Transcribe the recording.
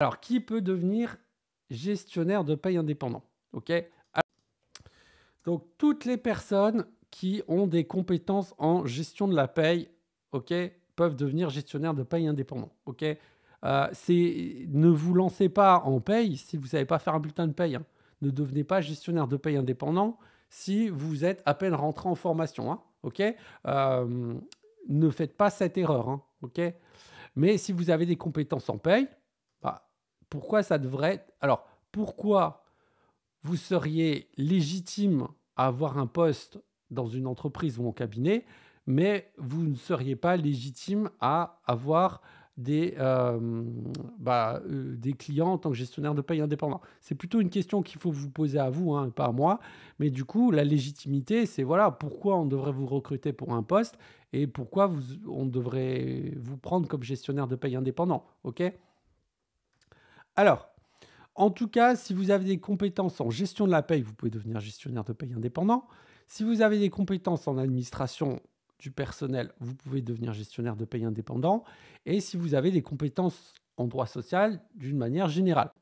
Alors, qui peut devenir gestionnaire de paye indépendant Ok. Donc, toutes les personnes qui ont des compétences en gestion de la paye, ok, peuvent devenir gestionnaires de paye indépendant, ok. Euh, ne vous lancez pas en paye si vous savez pas faire un bulletin de paye. Hein. Ne devenez pas gestionnaire de paye indépendant si vous êtes à peine rentré en formation, hein, ok. Euh, ne faites pas cette erreur, hein, ok. Mais si vous avez des compétences en paye, pourquoi ça devrait... Alors, pourquoi vous seriez légitime à avoir un poste dans une entreprise ou en cabinet, mais vous ne seriez pas légitime à avoir des, euh, bah, euh, des clients en tant que gestionnaire de paye indépendant. C'est plutôt une question qu'il faut vous poser à vous, hein, pas à moi. Mais du coup, la légitimité, c'est voilà, pourquoi on devrait vous recruter pour un poste et pourquoi on devrait vous prendre comme gestionnaire de paye indépendant. OK alors, en tout cas, si vous avez des compétences en gestion de la paie, vous pouvez devenir gestionnaire de paie indépendant. Si vous avez des compétences en administration du personnel, vous pouvez devenir gestionnaire de paie indépendant. Et si vous avez des compétences en droit social d'une manière générale.